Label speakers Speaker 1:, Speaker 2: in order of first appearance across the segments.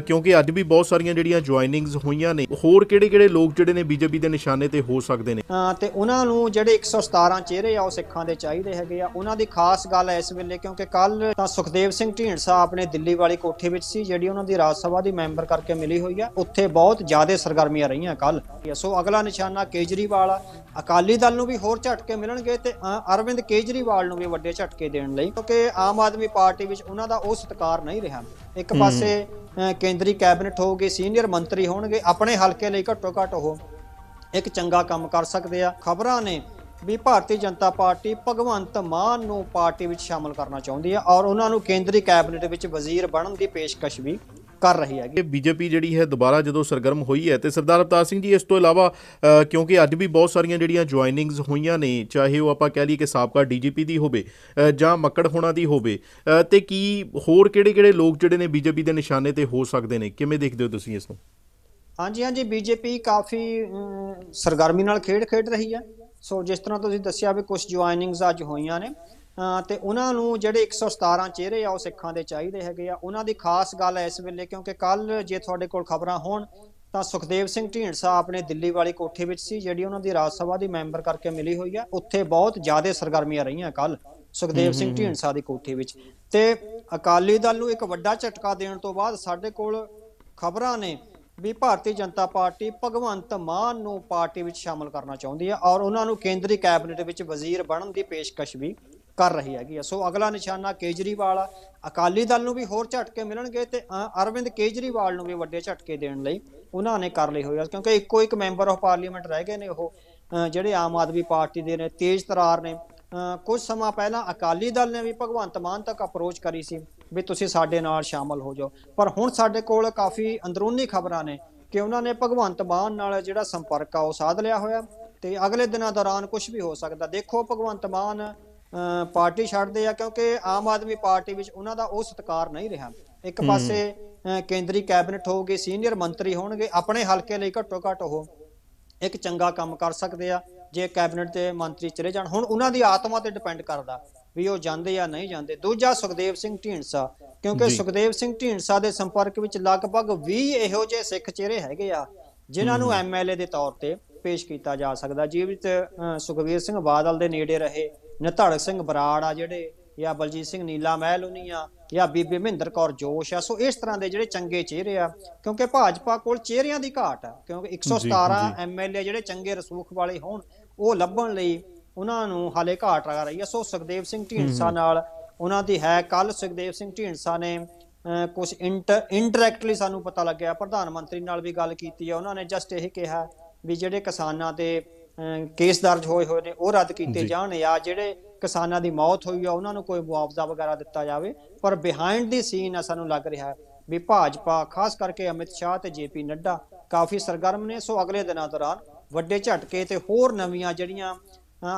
Speaker 1: ਕਿਉਂਕਿ ਅੱਜ ਵੀ ਬਹੁਤ ਸਾਰੀਆਂ ਜਿਹੜੀਆਂ ਜੁਆਇਨਿੰਗਸ ਹੋਈਆਂ ਨੇ ਹੋਰ ਕਿਹੜੇ-ਕਿਹੜੇ ਲੋਕ ਜਿਹੜੇ ਨੇ ਬੀਜੇਪੀ ਦੇ ਨਿਸ਼ਾਨੇ ਤੇ ਹੋ ਸਕਦੇ ਨੇ
Speaker 2: ਹਾਂ ਤੇ ਉਹਨਾਂ ਨੂੰ ਜਿਹੜੇ 117 ਚਿਹਰੇ ਆ ਉਹ ਸਿੱਖਾਂ ਦੇ ਚਾਹੀਦੇ ਹੈਗੇ ਆ ਉਹਨਾਂ ਦੀ ਖਾਸ ਗੱਲ ਇਸ ਵੇਲੇ ਕਿਉਂਕਿ ਕੱਲ ਤਾਂ ਸੁਖਦੇਵ ਸਿੰਘ ਢੀਂਡਸਾ ਆਪਣੇ ਦਿੱਲੀ ਵਾਲੀ ਕੋਠੀ ਵਿੱਚ ਸੀ ਜਿਹੜੀ ਉਹਨਾਂ ਦੀ ਰਾਜ ਸਭਾ ਦੀ ਮੈਂਬਰ ਕਰਕੇ ਮਿਲੀ ਹੋਈ ਆ ਉੱਥੇ ਬਹੁਤ ਜ਼ਿਆਦਾ ਸਰਗਰਮੀਆਂ ਰਹੀਆਂ ਕੱਲ ਸੋ ਅਗਲਾ ਨਿਸ਼ਾਨਾ ਕੇਜਰੀਵਾਲ ਆ ਅਕਾਲੀ ਦਲ ਨੂੰ ਵੀ ਹੋਰ ਝਟਕੇ ਮਿਲਣਗੇ ਤੇ ਅਰਵਿੰਦ ਕੇਜਰੀਵਾਲ ਨੂੰ ਵੀ ਵੱਡੇ ਝਟਕੇ ਦੇਣ ਲਈ ਕਿਉਂਕਿ ਆਮ ਆਦਮੀ ਪਾਰਟੀ ਵਿੱਚ ਉਹਨਾਂ ਦਾ ਉਹ ਸਤਕਾਰ ਨਹੀਂ ਰਿਹਾ ਇੱਕ ਪਾਸੇ ਕੇਂਦਰੀ ਕੈਬਨਿਟ ਹੋਊਗੇ ਸੀਨੀਅਰ ਮੰਤਰੀ ਹੋਣਗੇ ਆਪਣੇ ਹਲਕੇ ਲਈ ਘੱਟੋ ਘੱਟ ਉਹ ਇੱਕ ਚੰਗਾ ਕੰਮ ਕਰ ਸਕਦੇ ਆ ਖਬਰਾਂ ਨੇ ਵੀ ਭਾਰਤੀ ਜਨਤਾ ਪਾਰਟੀ ਭਗਵੰਤ ਮਾਨ ਨੂੰ ਪਾਰਟੀ ਵਿੱਚ ਸ਼ਾਮਲ ਕਰਨਾ ਚਾਹੁੰਦੀ ਹੈ ਔਰ ਉਹਨਾਂ ਨੂੰ ਕੇਂਦਰੀ ਕੈਬਨਿਟ ਵਿੱਚ ਵਜ਼ੀਰ ਬਣਨ ਦੀ ਪੇਸ਼ਕਸ਼ ਵੀ
Speaker 1: ਕਰ ਰਹੀ ਹੈ ਕਿ ਬੀਜੇਪੀ ਜਿਹੜੀ ਹੈ ਦੁਬਾਰਾ ਜਦੋਂ ਸਰਗਰਮ ਹੋਈ ਹੈ ਤੇ ਸਰਦਾਰ ਅਵਤਾਰ ਸਿੰਘ ਜੀ ਇਸ ਤੋਂ ਇਲਾਵਾ ਕਿਉਂਕਿ ਅੱਜ ਵੀ ਬਹੁਤ ਸਾਰੀਆਂ ਜਿਹੜੀਆਂ ਜੁਆਇਨਿੰਗਸ ਹੋਈਆਂ ਨੇ ਚਾਹੇ ਉਹ ਆਪਾਂ ਕਹਿ ਲਈਏ ਕਿ ਸਾਬਕਾ ਡੀਜੀਪੀ ਦੀ ਹੋਵੇ ਜਾਂ ਮੱਕੜ ਹੋਣਾ ਦੀ ਹੋਵੇ ਤੇ ਕੀ ਹੋਰ ਕਿਹੜੇ-ਕਿਹੜੇ ਲੋਕ ਜਿਹੜੇ ਨੇ ਬੀਜੇਪੀ ਦੇ ਨਿਸ਼ਾਨੇ ਤੇ ਹੋ ਸਕਦੇ ਨੇ ਕਿਵੇਂ ਦੇਖਦੇ ਹੋ ਤੁਸੀਂ ਇਸ ਨੂੰ
Speaker 2: ਹਾਂਜੀ ਹਾਂਜੀ ਬੀਜੇਪੀ ਕਾਫੀ ਸਰਗਰਮੀ ਨਾਲ ਖੇਡ ਖੇਡ ਰਹੀ ਹੈ ਸੋ ਜਿਸ ਤਰ੍ਹਾਂ ਤੁਸੀਂ ਦੱਸਿਆ ਵੀ ਕੁਝ ਜੁਆਇਨਿੰਗਸ ਅੱਜ ਹੋਈਆਂ ਨੇ ਤੇ ਉਹਨਾਂ ਨੂੰ ਜਿਹੜੇ 117 ਚਿਹਰੇ ਆ ਉਹ ਸਿੱਖਾਂ ਦੇ ਚਾਹੀਦੇ ਹੈਗੇ ਆ ਉਹਨਾਂ ਦੀ ਖਾਸ ਗੱਲ ਇਸ ਵੇਲੇ ਕਿਉਂਕਿ ਕੱਲ ਜੇ ਤੁਹਾਡੇ ਕੋਲ ਖਬਰਾਂ ਹੋਣ ਤਾਂ ਸੁਖਦੇਵ ਸਿੰਘ ਢੀਂਡਸਾ ਆਪਣੇ ਦਿੱਲੀ ਵਾਲੀ ਕੋਠੇ ਵਿੱਚ ਸੀ ਜਿਹੜੀ ਉਹਨਾਂ ਦੀ ਰਾਜ ਸਭਾ ਦੀ ਮੈਂਬਰ ਕਰਕੇ ਮਿਲੀ ਹੋਈ ਆ ਉੱਥੇ ਬਹੁਤ ਜ਼ਿਆਦਾ ਸਰਗਰਮੀਆਂ ਰਹੀਆਂ ਕੱਲ ਸੁਖਦੇਵ ਸਿੰਘ ਢੀਂਡਸਾ ਦੀ ਕੋਠੇ ਵਿੱਚ ਤੇ ਅਕਾਲੀ ਦਲ ਨੂੰ ਇੱਕ ਵੱਡਾ ਝਟਕਾ ਦੇਣ ਤੋਂ ਬਾਅਦ ਸਾਡੇ ਕੋਲ ਖਬਰਾਂ ਨੇ ਵੀ ਭਾਰਤੀ ਜਨਤਾ ਪਾਰਟੀ ਭਗਵੰਤ ਮਾਨ ਨੂੰ ਪਾਰਟੀ ਵਿੱਚ ਸ਼ਾਮਲ ਕਰਨਾ ਚਾਹੁੰਦੀ ਹੈ ਔਰ ਉਹਨਾਂ ਨੂੰ ਕੇਂਦਰੀ ਕੈਬਨਿਟ ਵਿੱਚ ਵਜ਼ੀਰ ਬਣਨ ਦੀ ਪੇਸ਼ਕਸ਼ ਵੀ ਕਰ ਰਹੀ ਹੈਗੀ ਸੋ ਅਗਲਾ ਨਿਸ਼ਾਨਾ ਕੇਜਰੀਵਾਲ ਆ ਅਕਾਲੀ ਦਲ ਨੂੰ ਵੀ ਹੋਰ ਝਟਕੇ ਮਿਲਣਗੇ ਤੇ ਅਰਵਿੰਦ ਕੇਜਰੀਵਾਲ ਨੂੰ ਵੀ ਵੱਡੇ ਝਟਕੇ ਦੇਣ ਲਈ ਉਹਨਾਂ ਨੇ ਕਰ ਲਈ ਹੋਇਆ ਕਿਉਂਕਿ ਇੱਕੋ ਇੱਕ ਮੈਂਬਰ ਆਫ ਪਾਰਲੀਮੈਂਟ ਰਹਿ ਗਏ ਨੇ ਉਹ ਜਿਹੜੇ ਆਮ ਆਦਮੀ ਪਾਰਟੀ ਦੇ ਨੇ ਤੇਜ਼ ਤਰਾਰ ਨੇ ਕੁਝ ਸਮਾਂ ਪਹਿਲਾਂ ਅਕਾਲੀ ਦਲ ਨੇ ਵੀ ਭਗਵੰਤ ਮਾਨ ਤੱਕ ਅਪਰੋਚ ਕਰੀ ਸੀ ਵੀ ਤੁਸੀਂ ਸਾਡੇ ਨਾਲ ਸ਼ਾਮਲ ਹੋ ਜਾਓ ਪਰ ਹੁਣ ਸਾਡੇ ਕੋਲ ਕਾਫੀ ਅੰਦਰੂਨੀ ਖਬਰਾਂ ਨੇ ਕਿ ਉਹਨਾਂ ਨੇ ਭਗਵੰਤ ਮਾਨ ਨਾਲ ਜਿਹੜਾ ਸੰਪਰਕ ਆ ਉਹ ਸਾਧ ਲਿਆ ਹੋਇਆ ਤੇ ਅਗਲੇ ਦਿਨਾਂ ਦੌਰਾਨ ਕੁਝ ਵੀ ਹੋ ਸਕਦਾ ਦੇਖੋ ਭਗਵੰਤ ਮਾਨ ਪਾਰਟੀ ਛੱਡਦੇ ਆ ਕਿਉਂਕਿ ਆਮ ਆਦਮੀ ਪਾਰਟੀ ਵਿੱਚ ਉਹਨਾਂ ਦਾ ਉਹ ਸਤਕਾਰ ਨਹੀਂ ਰਿਹਾ ਇੱਕ ਪਾਸੇ ਕੇਂਦਰੀ ਕੈਬਨਿਟ ਹੋਗੇ ਸੀਨੀਅਰ ਮੰਤਰੀ ਹੋਣਗੇ ਆਪਣੇ ਹਲਕੇ ਲਈ ਘੱਟੋ ਘੱਟ ਉਹ ਇੱਕ ਚੰਗਾ ਕੰਮ ਕਰ ਸਕਦੇ ਆ ਜੇ ਕੈਬਨਿਟ ਤੇ ਮੰਤਰੀ ਚਲੇ ਜਾਣ ਹੁਣ ਉਹਨਾਂ ਦੀ ਆਤਮਾ ਤੇ ਡਿਪੈਂਡ ਕਰਦਾ ਵੀ ਉਹ ਜਾਂਦੇ ਆ ਨਹੀਂ ਜਾਂਦੇ ਦੂਜਾ ਸੁਖਦੇਵ ਸਿੰਘ ਢੀਂਡਸਾ ਕਿਉਂਕਿ ਸੁਖਦੇਵ ਸਿੰਘ ਢੀਂਡਸਾ ਦੇ ਸੰਪਰਕ ਵਿੱਚ ਲਗਭਗ 20 ਇਹੋ ਜਿਹੇ ਸਿੱਖ ਚਿਹਰੇ ਹੈਗੇ ਆ ਜਿਨ੍ਹਾਂ ਨੂੰ ਐਮਐਲਏ ਦੇ ਤੌਰ ਤੇ ਪੇਸ਼ ਕੀਤਾ ਜਾ ਸਕਦਾ ਜੀਵਿਤ ਸੁਖਵੀਰ ਸਿੰਘ ਬਾਦਲ ਦੇ ਨੇੜੇ ਰਹੇ ਨਿਧੜਕ ਸਿੰਘ ਬਰਾੜ ਆ ਜਿਹੜੇ ਜਾਂ ਬਲਜੀਤ ਸਿੰਘ ਨੀਲਾ ਮਹਿਲ ਉਨੀਆਂ ਜਾਂ ਬੀਬੀ ਮਹਿੰਦਰ ਕੌਰ ਜੋਸ਼ ਆ ਸੋ ਇਸ ਤਰ੍ਹਾਂ ਦੇ ਜਿਹੜੇ ਚੰਗੇ ਚਿਹਰੇ ਆ ਕਿਉਂਕਿ ਭਾਜਪਾ ਕੋਲ ਚਿਹਰਿਆਂ ਦੀ ਘਾਟ ਆ ਕਿਉਂਕਿ 117 ਐਮਐਲਏ ਜਿਹੜੇ ਚੰਗੇ ਰਸੂਖ ਵਾਲੇ ਹੋਣ ਉਹ ਲੱਭਣ ਲਈ ਉਹਨਾਂ ਨੂੰ ਹਾਲੇ ਘਾਟ ਆ ਰਹੀ ਆ ਸੋ ਸੁਖਦੇਵ ਸਿੰਘ ਢੀਂਡਸਾ ਨਾਲ ਉਹਨਾਂ ਦੀ ਹੈ ਕੱਲ ਸੁਖਦੇਵ ਸਿੰਘ ਢੀਂਡਸਾ ਨੇ ਕੁਝ ਇੰਟਰੈਕਟਲੀ ਸਾਨੂੰ ਪਤਾ ਲੱਗਿਆ ਪ੍ਰਧਾਨ ਮੰਤਰੀ ਨਾਲ ਵੀ ਗੱਲ ਕੀਤੀ ਆ ਉਹਨਾਂ ਨੇ ਜਸਟ ਇਹ ਕਿਹਾ ਵੀ ਜਿਹੜੇ ਕਿਸਾਨਾਂ ਤੇ ਕੇਸ ਦਰਜ ਹੋਏ ਹੋਏ ਨੇ ਉਹ ਰੱਦ ਕੀਤੇ ਜਾਣ ਜਾਂ ਜਿਹੜੇ ਕਿਸਾਨਾਂ ਦੀ ਮੌਤ ਹੋਈ ਆ ਉਹਨਾਂ ਨੂੰ ਕੋਈ ਮੁਆਵਜ਼ਾ ਵਗੈਰਾ ਦਿੱਤਾ ਜਾਵੇ ਪਰ ਬਿਹਾਈਂਡ ਦੀ ਸੀਨ ਆ ਸਾਨੂੰ ਲੱਗ ਰਿਹਾ ਹੈ ਵੀ ਭਾਜਪਾ ਖਾਸ ਕਰਕੇ ਅਮਿਤ ਸ਼ਾਹ ਤੇ ਜੇਪੀ ਨੱਡਾ ਕਾਫੀ ਸਰਗਰਮ ਨੇ ਸੋ ਅਗਲੇ ਦਿਨਾਂ ਦੌਰਾਨ ਵੱਡੇ ਝਟਕੇ ਤੇ ਹੋਰ ਨਵੀਆਂ ਜਿਹੜੀਆਂ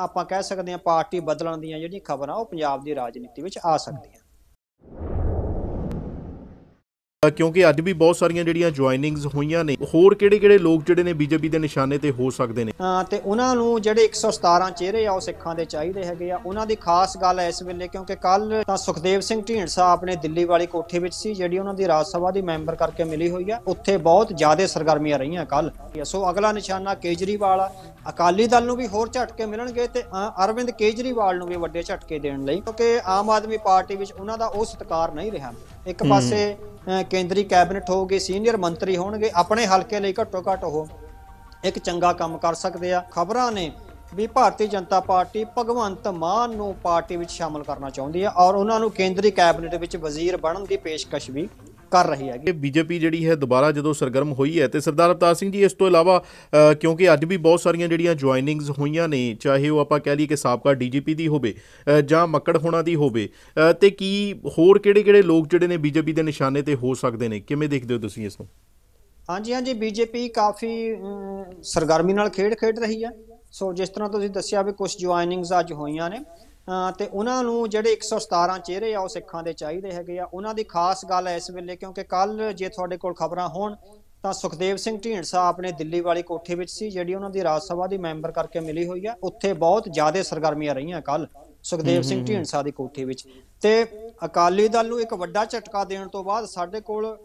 Speaker 2: ਆਪਾਂ ਕਹਿ ਸਕਦੇ ਆ ਪਾਰਟੀ ਬਦਲਣ ਦੀਆਂ ਜਿਹੜੀਆਂ ਖਬਰਾਂ ਉਹ ਪੰਜਾਬ ਦੀ ਰਾਜਨੀਤੀ ਵਿੱਚ ਆ ਸਕਦੀਆਂ
Speaker 1: ਕਿਉਂਕਿ ਅੱਜ ਵੀ ਬਹੁਤ ਸਾਰੀਆਂ ਜਿਹੜੀਆਂ ਜੁਆਇਨਿੰਗਸ ਹੋਈਆਂ ਨੇ ਹੋਰ ਕਿਹੜੇ-ਕਿਹੜੇ ਲੋਕ ਜਿਹੜੇ ਨੇ ਬੀਜੇਪੀ ਦੇ ਨਿਸ਼ਾਨੇ ਤੇ ਹੋ ਸਕਦੇ ਨੇ
Speaker 2: ਤੇ ਉਹਨਾਂ ਨੂੰ ਜਿਹੜੇ 117 ਚਿਹਰੇ ਆ ਉਹ ਸਿੱਖਾਂ ਦੇ ਚਾਹੀਦੇ ਹੈਗੇ ਆ ਉਹਨਾਂ ਦੀ ਖਾਸ ਗੱਲ ਇਸ ਵੇਲੇ ਕਿਉਂਕਿ ਕੱਲ ਤਾਂ ਸੁਖਦੇਵ ਸਿੰਘ ਢੀਂਡਸਾ ਆਪਣੇ ਦਿੱਲੀ ਵਾਲੀ ਕੋਠੀ ਵਿੱਚ ਸੀ ਜਿਹੜੀ ਉਹਨਾਂ ਦੀ ਰਾਜ ਸਭਾ ਦੀ ਮੈਂਬਰ ਕਰਕੇ ਮਿਲੀ ਹੋਈ ਆ ਉੱਥੇ ਬਹੁਤ ਜ਼ਿਆਦਾ ਸਰਗਰਮੀਆਂ ਰਹੀਆਂ ਕੱਲ ਸੋ ਅਗਲਾ ਨਿਸ਼ਾਨਾ ਕੇਜਰੀਵਾਲ ਆ ਅਕਾਲੀ ਦਲ ਨੂੰ ਵੀ ਹੋਰ ਝਟਕੇ ਮਿਲਣਗੇ ਤੇ ਅਰਵਿੰਦ ਕੇਜਰੀਵਾਲ ਨੂੰ ਵੀ ਵੱਡੇ ਝਟਕੇ ਦੇਣ ਲਈ ਕਿਉਂਕਿ ਆਮ ਆਦਮੀ ਪਾਰਟੀ ਵਿੱਚ ਉਹਨਾਂ ਦਾ ਉਹ ਸਤਕਾਰ ਨਹੀਂ ਰਿਹਾ ਇੱਕ ਪਾਸੇ ਕੇਂਦਰੀ ਕੈਬਨਿਟ ਹੋਊਗੀ ਸੀਨੀਅਰ ਮੰਤਰੀ ਹੋਣਗੇ ਆਪਣੇ ਹਲਕੇ ਲਈ ਘੱਟੋ ਘੱਟ ਉਹ ਇੱਕ ਚੰਗਾ ਕੰਮ ਕਰ ਸਕਦੇ ਆ ਖਬਰਾਂ ਨੇ ਵੀ ਭਾਰਤੀ ਜਨਤਾ ਪਾਰਟੀ ਭਗਵੰਤ ਮਾਨ ਨੂੰ ਪਾਰਟੀ ਵਿੱਚ ਸ਼ਾਮਲ ਕਰਨਾ ਚਾਹੁੰਦੀ ਹੈ ਔਰ ਉਹਨਾਂ ਨੂੰ ਕੇਂਦਰੀ ਕੈਬਨਿਟ ਵਿੱਚ ਵਜ਼ੀਰ ਬਣਨ ਦੀ ਪੇਸ਼ਕਸ਼ ਵੀ
Speaker 1: ਕਰ ਰਹੀ ਹੈ ਕਿ ਬੀਜੇਪੀ ਜਿਹੜੀ ਹੈ ਦੁਬਾਰਾ ਜਦੋਂ ਸਰਗਰਮ ਹੋਈ ਹੈ ਤੇ ਸਰਦਾਰ ਅਵਤਾਰ ਸਿੰਘ ਜੀ ਇਸ ਤੋਂ ਇਲਾਵਾ ਕਿਉਂਕਿ ਅੱਜ ਵੀ ਬਹੁਤ ਸਾਰੀਆਂ ਜਿਹੜੀਆਂ ਜੁਆਇਨਿੰਗਸ ਹੋਈਆਂ ਨੇ ਚਾਹੇ ਉਹ ਆਪਾਂ ਕਹਿ ਲਈਏ ਕਿ ਸਾਬਕਾ ਡੀਜੀਪੀ ਦੀ ਹੋਵੇ ਜਾਂ ਮੱਕੜ ਹੋਣਾ ਦੀ ਹੋਵੇ ਤੇ ਕੀ ਹੋਰ ਕਿਹੜੇ-ਕਿਹੜੇ ਲੋਕ ਜਿਹੜੇ ਨੇ ਬੀਜੇਪੀ ਦੇ ਨਿਸ਼ਾਨੇ ਤੇ ਹੋ ਸਕਦੇ ਨੇ ਕਿਵੇਂ ਦੇਖਦੇ ਹੋ ਤੁਸੀਂ ਇਸ ਨੂੰ
Speaker 2: ਹਾਂਜੀ ਹਾਂਜੀ ਬੀਜੇਪੀ ਕਾਫੀ ਸਰਗਰਮੀ ਨਾਲ ਖੇਡ ਖੇਡ ਰਹੀ ਹੈ ਸੋ ਜਿਸ ਤਰ੍ਹਾਂ ਤੁਸੀਂ ਦੱਸਿਆ ਵੀ ਕੁਝ ਜੁਆਇਨਿੰਗਸ ਅੱਜ ਹੋਈਆਂ ਨੇ ਤੇ ਉਹਨਾਂ ਨੂੰ ਜਿਹੜੇ 117 ਚਿਹਰੇ ਆ ਉਹ ਸਿੱਖਾਂ ਦੇ ਚਾਹੀਦੇ ਹੈਗੇ ਆ ਉਹਨਾਂ ਦੀ ਖਾਸ ਗੱਲ ਇਸ ਵੇਲੇ ਕਿਉਂਕਿ ਕੱਲ ਜੇ ਤੁਹਾਡੇ ਕੋਲ ਖਬਰਾਂ ਹੋਣ ਤਾਂ ਸੁਖਦੇਵ ਸਿੰਘ ਢੀਂਡਸਾ ਆਪਣੇ ਦਿੱਲੀ ਵਾਲੀ ਕੋਠੇ ਵਿੱਚ ਸੀ ਜਿਹੜੀ ਉਹਨਾਂ ਦੀ ਰਾਜ ਸਭਾ ਦੀ ਮੈਂਬਰ ਕਰਕੇ ਮਿਲੀ ਹੋਈ ਆ ਉੱਥੇ ਬਹੁਤ ਜ਼ਿਆਦਾ ਸਰਗਰਮੀਆਂ ਰਹੀਆਂ ਕੱਲ ਸੁਖਦੇਵ ਸਿੰਘ ਢੀਂਡਸਾ ਦੀ ਕੋਠੇ ਵਿੱਚ ਤੇ ਅਕਾਲੀ ਦਲ ਨੂੰ ਇੱਕ ਵੱਡਾ ਝਟਕਾ ਦੇਣ ਤੋਂ ਬਾਅਦ ਸਾਡੇ ਕੋਲ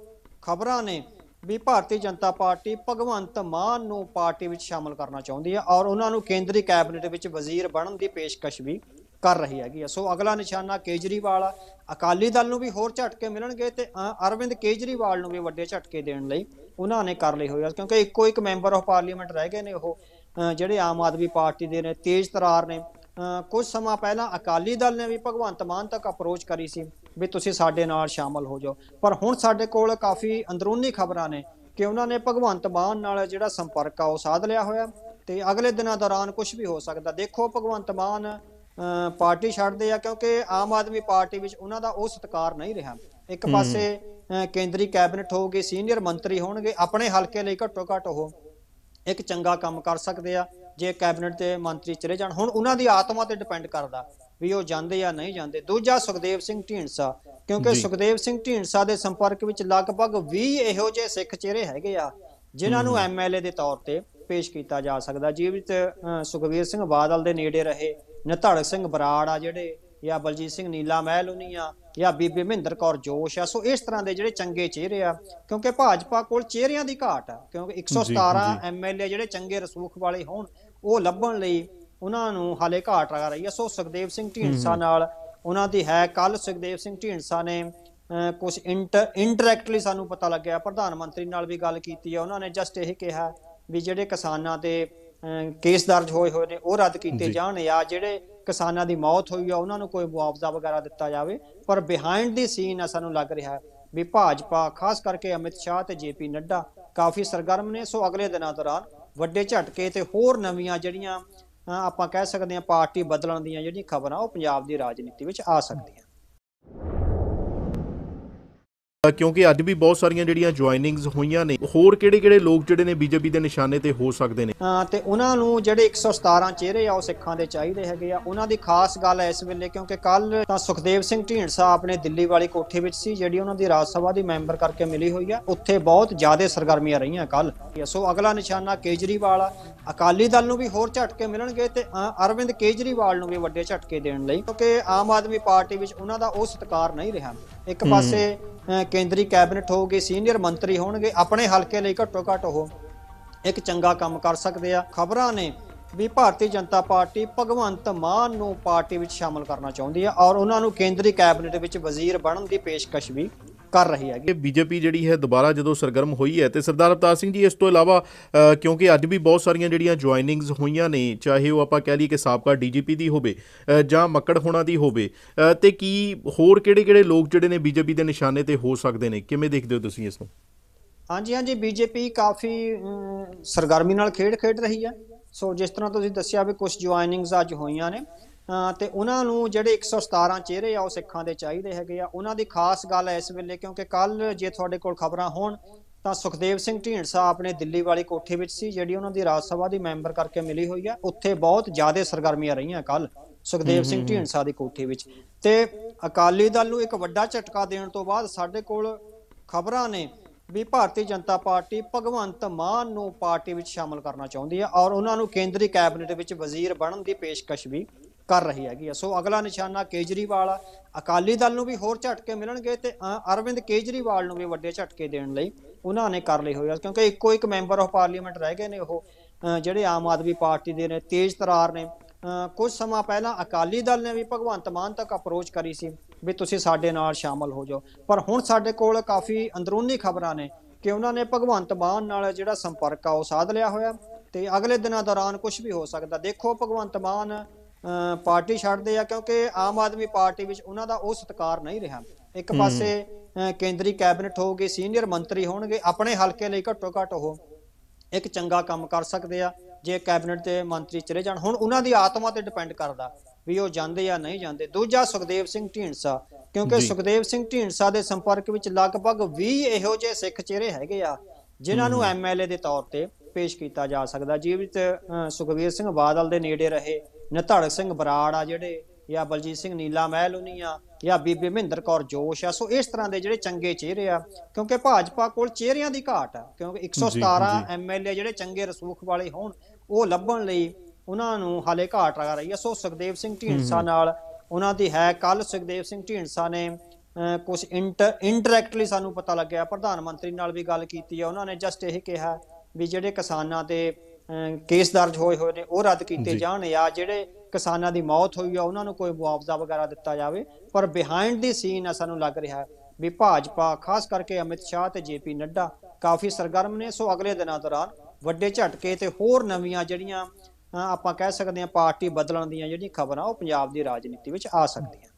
Speaker 2: ਖਬਰਾਂ ਨੇ ਵੀ ਭਾਰਤੀ ਜਨਤਾ ਪਾਰਟੀ ਭਗਵੰਤ ਮਾਨ ਨੂੰ ਪਾਰਟੀ ਵਿੱਚ ਸ਼ਾਮਲ ਕਰਨਾ ਚਾਹੁੰਦੀ ਹੈ ਔਰ ਉਹਨਾਂ ਨੂੰ ਕੇਂਦਰੀ ਕੈਬਨਿਟ ਵਿੱਚ ਵਜ਼ੀਰ ਬਣਨ ਦੀ ਪੇਸ਼ਕਸ਼ ਵੀ ਕਰ ਰਹੀ ਹੈਗੀ ਸੋ ਅਗਲਾ ਨਿਸ਼ਾਨਾ ਕੇਜਰੀਵਾਲ ਆ ਅਕਾਲੀ ਦਲ ਨੂੰ ਵੀ ਹੋਰ ਝਟਕੇ ਮਿਲਣਗੇ ਤੇ ਅਰਵਿੰਦ ਕੇਜਰੀਵਾਲ ਨੂੰ ਵੀ ਵੱਡੇ ਝਟਕੇ ਦੇਣ ਲਈ ਉਹਨਾਂ ਨੇ ਕਰ ਲਈ ਹੋਇਆ ਕਿਉਂਕਿ ਇੱਕੋ ਇੱਕ ਮੈਂਬਰ ਆਫ ਪਾਰਲੀਮੈਂਟ ਰਹਿ ਗਏ ਨੇ ਉਹ ਜਿਹੜੇ ਆਮ ਆਦਮੀ ਪਾਰਟੀ ਦੇ ਨੇ ਤੇਜ਼ ਤਰਾਰ ਨੇ ਕੁਝ ਸਮਾਂ ਪਹਿਲਾਂ ਅਕਾਲੀ ਦਲ ਨੇ ਵੀ ਭਗਵੰਤ ਮਾਨ ਤੱਕ ਅਪਰੋਚ ਕਰੀ ਸੀ ਵੀ ਤੁਸੀਂ ਸਾਡੇ ਨਾਲ ਸ਼ਾਮਲ ਹੋ ਜਾਓ ਪਰ ਹੁਣ ਸਾਡੇ ਕੋਲ ਕਾਫੀ ਅੰਦਰੂਨੀ ਖਬਰਾਂ ਨੇ ਕਿ ਉਹਨਾਂ ਨੇ ਭਗਵੰਤ ਮਾਨ ਨਾਲ ਜਿਹੜਾ ਸੰਪਰਕ ਆ ਉਹ ਸਾਧ ਲਿਆ ਹੋਇਆ ਤੇ ਅਗਲੇ ਦਿਨਾਂ ਦੌਰਾਨ ਕੁਝ ਵੀ ਹੋ ਸਕਦਾ ਦੇਖੋ ਭਗਵੰਤ ਮਾਨ ਪਾਰਟੀ ਛੱਡਦੇ ਆ ਕਿਉਂਕਿ ਆਮ ਆਦਮੀ ਪਾਰਟੀ ਵਿੱਚ ਉਹਨਾਂ ਦਾ ਉਹ ਸਤਕਾਰ ਨਹੀਂ ਰਿਹਾ ਇੱਕ ਪਾਸੇ ਕੇਂਦਰੀ ਕੈਬਨਿਟ ਹੋਗੇ ਸੀਨੀਅਰ ਮੰਤਰੀ ਹੋਣਗੇ ਆਪਣੇ ਹਲਕੇ ਲਈ ਘੱਟੋ ਘੱਟ ਉਹ ਇੱਕ ਚੰਗਾ ਕੰਮ ਕਰ ਸਕਦੇ ਆ ਜੇ ਕੈਬਨਿਟ ਤੇ ਮੰਤਰੀ ਚਲੇ ਜਾਣ ਹੁਣ ਉਹਨਾਂ ਦੀ ਆਤਮਾ ਤੇ ਡਿਪੈਂਡ ਕਰਦਾ ਵੀ ਉਹ ਜਾਂਦੇ ਆ ਨਹੀਂ ਜਾਂਦੇ ਦੂਜਾ ਸੁਖਦੇਵ ਸਿੰਘ ਢੀਂਡਸਾ ਕਿਉਂਕਿ ਸੁਖਦੇਵ ਸਿੰਘ ਢੀਂਡਸਾ ਦੇ ਸੰਪਰਕ ਵਿੱਚ ਲਗਭਗ 20 ਇਹੋ ਜਿਹੇ ਸਿੱਖ ਚਿਹਰੇ ਹੈਗੇ ਆ ਜਿਨ੍ਹਾਂ ਨੂੰ ਐਮਐਲਏ ਦੇ ਤੌਰ ਤੇ ਪੇਸ਼ ਕੀਤਾ ਜਾ ਸਕਦਾ ਜੀ ਵਿੱਚ ਸੁਖਵੀਰ ਸਿੰਘ ਬਾਦਲ ਦੇ ਨੇੜੇ ਰਹੇ ਨਿਧੜਕ ਸਿੰਘ ਬਰਾੜ ਆ ਜਿਹੜੇ ਜਾਂ ਬਲਜੀਤ ਸਿੰਘ ਨੀਲਾ ਮਹਿਲ ਉਨੀ ਆ ਜਾਂ ਬੀਬੀ ਮਹਿੰਦਰ ਕੌਰ ਜੋਸ਼ ਆ ਸੋ ਇਸ ਤਰ੍ਹਾਂ ਦੇ ਜਿਹੜੇ ਚੰਗੇ ਚਿਹਰੇ ਆ ਕਿਉਂਕਿ ਭਾਜਪਾ ਕੋਲ ਚਿਹਰਿਆਂ ਦੀ ਘਾਟ ਆ ਕਿਉਂਕਿ 117 ਐਮਐਲਏ ਜਿਹੜੇ ਚੰਗੇ ਰਸੂਖ ਵਾਲੇ ਹੋਣ ਉਹ ਲੱਭਣ ਲਈ ਉਹਨਾਂ ਨੂੰ ਹਾਲੇ ਘਾਟ ਆ ਰਹੀ ਆ ਸੋ ਸੁਖਦੇਵ ਸਿੰਘ ਢੀਂਡਸਾ ਨਾਲ ਉਹਨਾਂ ਦੀ ਹੈ ਕੱਲ ਸੁਖਦੇਵ ਸਿੰਘ ਢੀਂਡਸਾ ਨੇ ਕੁਝ ਇੰਟਰੈਕਟਲੀ ਸਾਨੂੰ ਪਤਾ ਲੱਗਿਆ ਪ੍ਰਧਾਨ ਮੰਤਰੀ ਨਾਲ ਵੀ ਗੱਲ ਕੀਤੀ ਆ ਉਹਨਾਂ ਨੇ ਜਸਟ ਇਹ ਕਿਹਾ ਵੀ ਜਿਹੜੇ ਕਿਸਾਨਾਂ ਤੇ ਕੇਸ ਦਰਜ ਹੋਏ ਹੋਏ ਨੇ ਉਹ ਰੱਦ ਕੀਤੇ ਜਾਣ ਜਾਂ ਜਿਹੜੇ ਕਿਸਾਨਾਂ ਦੀ ਮੌਤ ਹੋਈ ਆ ਉਹਨਾਂ ਨੂੰ ਕੋਈ ਮੁਆਵਜ਼ਾ ਵਗੈਰਾ ਦਿੱਤਾ ਜਾਵੇ ਪਰ ਬਿਹਾਈਂਡ ਦੀ ਸੀਨ ਆ ਸਾਨੂੰ ਲੱਗ ਰਿਹਾ ਵੀ ਭਾਜਪਾ ਖਾਸ ਕਰਕੇ ਅਮਿਤ ਸ਼ਾਹ ਤੇ ਜੇਪੀ ਨੱਡਾ ਕਾਫੀ ਸਰਗਰਮ ਨੇ ਸੋ ਅਗਲੇ ਦਿਨਾਂ ਦੌਰਾਨ ਵੱਡੇ ਝਟਕੇ ਤੇ ਹੋਰ ਨਵੀਆਂ ਜਿਹੜੀਆਂ ਆਪਾਂ ਕਹਿ ਸਕਦੇ ਹਾਂ ਪਾਰਟੀ ਬਦਲਣ ਦੀਆਂ ਜਿਹੜੀਆਂ ਖਬਰਾਂ ਉਹ ਪੰਜਾਬ ਦੀ ਰਾਜਨੀਤੀ ਵਿੱਚ ਆ ਸਕਦੀਆਂ
Speaker 1: ਕਿਉਂਕਿ ਅੱਜ ਵੀ ਬਹੁਤ ਸਾਰੀਆਂ ਜਿਹੜੀਆਂ ਜੁਆਇਨਿੰਗਸ ਹੋਈਆਂ ਨੇ ਹੋਰ ਕਿਹੜੇ-ਕਿਹੜੇ ਲੋਕ ਜਿਹੜੇ ਨੇ ਬੀਜੇਪੀ ਦੇ ਨਿਸ਼ਾਨੇ ਤੇ ਹੋ ਸਕਦੇ ਨੇ
Speaker 2: ਹਾਂ ਤੇ ਉਹਨਾਂ ਨੂੰ ਜਿਹੜੇ 117 ਚਿਹਰੇ ਆ ਉਹ ਸਿੱਖਾਂ ਦੇ ਚਾਹੀਦੇ ਹੈਗੇ ਆ ਉਹਨਾਂ ਦੀ ਖਾਸ ਗੱਲ ਹੈ ਇਸ ਵੇਲੇ ਕਿਉਂਕਿ ਕੱਲ ਤਾਂ ਸੁਖਦੇਵ ਸਿੰਘ ਢੀਂਡਸਾ ਆਪਣੇ ਦਿੱਲੀ ਵਾਲੀ ਕੋਠੀ ਵਿੱਚ ਸੀ ਜਿਹੜੀ ਉਹਨਾਂ ਦੀ ਰਾਜ ਸਭਾ ਦੀ ਮੈਂਬਰ ਕਰਕੇ ਮਿਲੀ ਹੋਈ ਆ ਉੱਥੇ ਬਹੁਤ ਜ਼ਿਆਦਾ ਸਰਗਰਮੀਆਂ ਰਹੀਆਂ ਕੱਲ ਸੋ ਅਗਲਾ ਨਿਸ਼ਾਨਾ ਕੇਜਰੀਵਾਲ ਆ ਅਕਾਲੀ ਦਲ ਨੂੰ ਵੀ ਹੋਰ ਝਟਕੇ ਮਿਲਣਗੇ ਤੇ ਅਰਵਿੰਦ ਕੇਜਰੀਵਾਲ ਨੂੰ ਵੀ ਵੱਡੇ ਝਟਕੇ ਦੇਣ ਲਈ ਕਿਉਂਕਿ ਆਮ ਆਦਮੀ ਪਾਰਟੀ ਵਿੱਚ ਉਹਨਾਂ ਦਾ ਉਹ ਸਤਿਕਾਰ ਨਹੀਂ ਰਿਹਾ ਇੱਕ ਪਾਸੇ ਕੇਂਦਰੀ ਕੈਬਨਿਟ ਹੋਊਗੀ ਸੀਨੀਅਰ ਮੰਤਰੀ ਹੋਣਗੇ ਆਪਣੇ ਹਲਕੇ ਲਈ ਘੱਟੋ ਘੱਟ ਉਹ ਇੱਕ ਚੰਗਾ ਕੰਮ ਕਰ ਸਕਦੇ ਆ ਖਬਰਾਂ ਨੇ ਵੀ ਭਾਰਤੀ ਜਨਤਾ ਪਾਰਟੀ ਭਗਵੰਤ ਮਾਨ ਨੂੰ ਪਾਰਟੀ ਵਿੱਚ ਸ਼ਾਮਲ ਕਰਨਾ ਚਾਹੁੰਦੀ ਹੈ ਔਰ ਉਹਨਾਂ ਨੂੰ ਕੇਂਦਰੀ ਕੈਬਨਿਟ ਵਿੱਚ ਵਜ਼ੀਰ ਬਣਨ ਦੀ ਪੇਸ਼ਕਸ਼ ਵੀ
Speaker 1: ਕਰ ਰਹੀ ਹੈ ਕਿ ਬੀਜੇਪੀ ਜਿਹੜੀ ਹੈ ਦੁਬਾਰਾ ਜਦੋਂ ਸਰਗਰਮ ਹੋਈ ਹੈ ਤੇ ਸਰਦਾਰ ਅਵਤਾਰ ਸਿੰਘ ਜੀ ਇਸ ਤੋਂ ਇਲਾਵਾ ਕਿਉਂਕਿ ਅੱਜ ਵੀ ਬਹੁਤ ਸਾਰੀਆਂ ਜਿਹੜੀਆਂ ਜੁਆਇਨਿੰਗਸ ਹੋਈਆਂ ਨੇ ਚਾਹੇ ਉਹ ਆਪਾਂ ਕਹਿ ਲਈਏ ਕਿ ਸਾਬਕਾ ਡੀਜੀਪੀ ਦੀ ਹੋਵੇ ਜਾਂ ਮੱਕੜ ਹੋਣਾ ਦੀ ਹੋਵੇ ਤੇ ਕੀ ਹੋਰ ਕਿਹੜੇ-ਕਿਹੜੇ ਲੋਕ ਜਿਹੜੇ ਨੇ ਬੀਜੇਪੀ ਦੇ ਨਿਸ਼ਾਨੇ ਤੇ ਹੋ ਸਕਦੇ ਨੇ ਕਿਵੇਂ ਦੇਖਦੇ ਹੋ ਤੁਸੀਂ ਇਸ ਨੂੰ
Speaker 2: ਹਾਂਜੀ ਹਾਂਜੀ ਬੀਜੇਪੀ ਕਾਫੀ ਸਰਗਰਮੀ ਨਾਲ ਖੇਡ ਖੇਡ ਰਹੀ ਹੈ ਸੋ ਜਿਸ ਤਰ੍ਹਾਂ ਤੁਸੀਂ ਦੱਸਿਆ ਵੀ ਕੁਝ ਜੁਆਇਨਿੰਗਸ ਅੱਜ ਹੋਈਆਂ ਨੇ ਤੇ ਉਹਨਾਂ ਨੂੰ ਜਿਹੜੇ 117 ਚਿਹਰੇ ਆ ਉਹ ਸਿੱਖਾਂ ਦੇ ਚਾਹੀਦੇ ਹੈਗੇ ਆ ਉਹਨਾਂ ਦੀ ਖਾਸ ਗੱਲ ਐ ਇਸ ਵੇਲੇ ਕਿਉਂਕਿ ਕੱਲ ਜੇ ਤੁਹਾਡੇ ਕੋਲ ਖਬਰਾਂ ਹੋਣ ਤਾਂ ਸੁਖਦੇਵ ਸਿੰਘ ਢੀਂਡਸਾ ਆਪਣੇ ਦਿੱਲੀ ਵਾਲੀ ਕੋਠੀ ਵਿੱਚ ਸੀ ਜਿਹੜੀ ਉਹਨਾਂ ਦੀ ਰਾਜ ਸਭਾ ਦੀ ਮੈਂਬਰ ਕਰਕੇ ਮਿਲੀ ਹੋਈ ਆ ਉੱਥੇ ਬਹੁਤ ਜ਼ਿਆਦਾ ਸਰਗਰਮੀਆਂ ਰਹੀਆਂ ਕੱਲ ਸੁਖਦੇਵ ਸਿੰਘ ਢੀਂਡਸਾ ਦੀ ਕੋਠੀ ਵਿੱਚ ਤੇ ਅਕਾਲੀ ਦਲ ਨੂੰ ਇੱਕ ਵੱਡਾ ਝਟਕਾ ਦੇਣ ਤੋਂ ਬਾਅਦ ਸਾਡੇ ਕੋਲ ਖਬਰਾਂ ਨੇ ਵੀ ਭਾਰਤੀ ਜਨਤਾ ਪਾਰਟੀ ਭਗਵੰਤ ਮਾਨ ਨੂੰ ਪਾਰਟੀ ਵਿੱਚ ਸ਼ਾਮਲ ਕਰਨਾ ਚਾਹੁੰਦੀ ਹੈ ਔਰ ਉਹਨਾਂ ਨੂੰ ਕੇਂਦਰੀ ਕੈਬਨਿਟ ਵਿੱਚ ਵਜ਼ੀਰ ਬਣਨ ਦੀ ਪੇਸ਼ਕਸ਼ ਵੀ ਕਰ ਰਹੀ ਹੈਗੀ ਸੋ ਅਗਲਾ ਨਿਸ਼ਾਨਾ ਕੇਜਰੀਵਾਲ ਆ ਅਕਾਲੀ ਦਲ ਨੂੰ ਵੀ ਹੋਰ ਝਟਕੇ ਮਿਲਣਗੇ ਤੇ ਅਰਵਿੰਦ ਕੇਜਰੀਵਾਲ ਨੂੰ ਵੀ ਵੱਡੇ ਝਟਕੇ ਦੇਣ ਲਈ ਉਹਨਾਂ ਨੇ ਕਰ ਲਈ ਹੋਈ ਕਿਉਂਕਿ ਇੱਕੋ ਇੱਕ ਮੈਂਬਰ ਆਫ ਪਾਰਲੀਮੈਂਟ ਰਹਿ ਗਏ ਨੇ ਉਹ ਜਿਹੜੇ ਆਮ ਆਦਮੀ ਪਾਰਟੀ ਦੇ ਨੇ ਤੇਜ਼ ਤਰਾਰ ਨੇ ਕੁਝ ਸਮਾਂ ਪਹਿਲਾਂ ਅਕਾਲੀ ਦਲ ਨੇ ਵੀ ਭਗਵੰਤ ਮਾਨ ਤੱਕ ਅਪਰੋਚ ਕਰੀ ਸੀ ਵੀ ਤੁਸੀਂ ਸਾਡੇ ਨਾਲ ਸ਼ਾਮਲ ਹੋ ਜਾਓ ਪਰ ਹੁਣ ਸਾਡੇ ਕੋਲ ਕਾਫੀ ਅੰਦਰੂਨੀ ਖਬਰਾਂ ਨੇ ਕਿ ਉਹਨਾਂ ਨੇ ਭਗਵੰਤ ਮਾਨ ਨਾਲ ਜਿਹੜਾ ਸੰਪਰਕ ਆ ਉਹ ਸਾਧ ਲਿਆ ਹੋਇਆ ਤੇ ਅਗਲੇ ਦਿਨਾਂ ਦੌਰਾਨ ਕੁਝ ਵੀ ਹੋ ਸਕਦਾ ਦੇਖੋ ਭਗਵੰਤ ਮਾਨ ਪਾਰਟੀ ਛੱਡਦੇ ਆ ਕਿਉਂਕਿ ਆਮ ਆਦਮੀ ਪਾਰਟੀ ਵਿੱਚ ਉਹਨਾਂ ਦਾ ਉਹ ਸਤਕਾਰ ਨਹੀਂ ਰਿਹਾ ਇੱਕ ਪਾਸੇ ਕੇਂਦਰੀ ਕੈਬਨਿਟ ਹੋਊਗੀ ਸੀਨੀਅਰ ਮੰਤਰੀ ਹੋਣਗੇ ਆਪਣੇ ਹਲਕੇ ਲਈ ਘੱਟੋ ਘੱਟ ਉਹ ਇੱਕ ਚੰਗਾ ਕੰਮ ਕਰ ਸਕਦੇ ਆ ਜੇ ਕੈਬਨਿਟ ਤੇ ਮੰਤਰੀ ਚਲੇ ਜਾਣ ਹੁਣ ਉਹਨਾਂ ਦੀ ਆਤਮਾ ਤੇ ਡਿਪੈਂਡ ਕਰਦਾ ਵੀ ਉਹ ਜਾਂਦੇ ਆ ਨਹੀਂ ਜਾਂਦੇ ਦੂਜਾ ਸੁਖਦੇਵ ਸਿੰਘ ਢੀਂਡਸਾ ਕਿਉਂਕਿ ਸੁਖਦੇਵ ਸਿੰਘ ਢੀਂਡਸਾ ਦੇ ਸੰਪਰਕ ਵਿੱਚ ਲਗਭਗ 20 ਇਹੋ ਜਿਹੇ ਸਿੱਖ ਚਿਹਰੇ ਹੈਗੇ ਆ ਜਿਨ੍ਹਾਂ ਨੂੰ ਐਮਐਲਏ ਦੇ ਤੌਰ ਤੇ ਪੇਸ਼ ਕੀਤਾ ਜਾ ਸਕਦਾ ਜੀਵਿਤ ਸੁਖਵੀਰ ਸਿੰਘ ਬਾਦਲ ਦੇ ਨੇੜੇ ਰਹੇ ਨਿਧੜ ਸਿੰਘ ਬਰਾੜ ਆ ਜਿਹੜੇ ਜਾਂ ਬਲਜੀਤ ਸਿੰਘ ਨੀਲਾ ਮਹਿਲ ਉਨੀ ਆ ਜਾਂ ਬੀਬੀ ਮਹਿੰਦਰ ਕੌਰ ਜੋਸ਼ ਆ ਸੋ ਇਸ ਤਰ੍ਹਾਂ ਦੇ ਜਿਹੜੇ ਚੰਗੇ ਚਿਹਰੇ ਆ ਕਿਉਂਕਿ ਭਾਜਪਾ ਕੋਲ ਚਿਹਰਿਆਂ ਦੀ ਘਾਟ ਆ ਕਿਉਂਕਿ 117 ਐਮਐਲਏ ਜਿਹੜੇ ਚੰਗੇ ਰਸੂਖ ਵਾਲੇ ਹੋਣ ਉਹ ਲੱਭਣ ਲਈ ਉਹਨਾਂ ਨੂੰ ਹਾਲੇ ਘਾਟ ਆ ਰਹੀ ਆ ਸੋ ਸੁਖਦੇਵ ਸਿੰਘ ਢੀਂਡਸਾ ਨਾਲ ਉਹਨਾਂ ਦੀ ਹੈ ਕੱਲ ਸੁਖਦੇਵ ਸਿੰਘ ਢੀਂਡਸਾ ਨੇ ਕੁਝ ਇੰਡਾਇਰੈਕਟਲੀ ਸਾਨੂੰ ਪਤਾ ਲੱਗਿਆ ਪ੍ਰਧਾਨ ਮੰਤਰੀ ਨਾਲ ਵੀ ਗੱਲ ਕੀਤੀ ਆ ਉਹਨਾਂ ਨੇ ਜਸਟ ਇਹ ਕਿਹਾ ਵੀ ਜਿਹੜੇ ਕਿਸਾਨਾਂ ਤੇ ਕੇਸ ਦਰਜ ਹੋਏ ਹੋਏ ਨੇ ਉਹ ਰੱਦ ਕੀਤੇ ਜਾਣ ਜਾਂ ਜਿਹੜੇ ਕਿਸਾਨਾਂ ਦੀ ਮੌਤ ਹੋਈ ਆ ਉਹਨਾਂ ਨੂੰ ਕੋਈ ਮੁਆਵਜ਼ਾ ਵਗੈਰਾ ਦਿੱਤਾ ਜਾਵੇ ਪਰ ਬਿਹਾਈਂਡ ਦੀ ਸੀਨ ਆ ਸਾਨੂੰ ਲੱਗ ਰਿਹਾ ਵੀ ਭਾਜਪਾ ਖਾਸ ਕਰਕੇ ਅਮਿਤ ਸ਼ਾਹ ਤੇ ਜੇਪੀ ਨੱਡਾ ਕਾਫੀ ਸਰਗਰਮ ਨੇ ਸੋ ਅਗਲੇ ਦਿਨਾਂ ਦੌਰਾਨ ਵੱਡੇ ਝਟਕੇ ਤੇ ਹੋਰ ਨਵੀਆਂ ਜਿਹੜੀਆਂ ਆਪਾਂ ਕਹਿ ਸਕਦੇ ਹਾਂ ਪਾਰਟੀ ਬਦਲਣ ਦੀਆਂ ਜਿਹੜੀਆਂ ਖਬਰਾਂ ਉਹ ਪੰਜਾਬ ਦੀ ਰਾਜਨੀਤੀ ਵਿੱਚ ਆ ਸਕਦੀਆਂ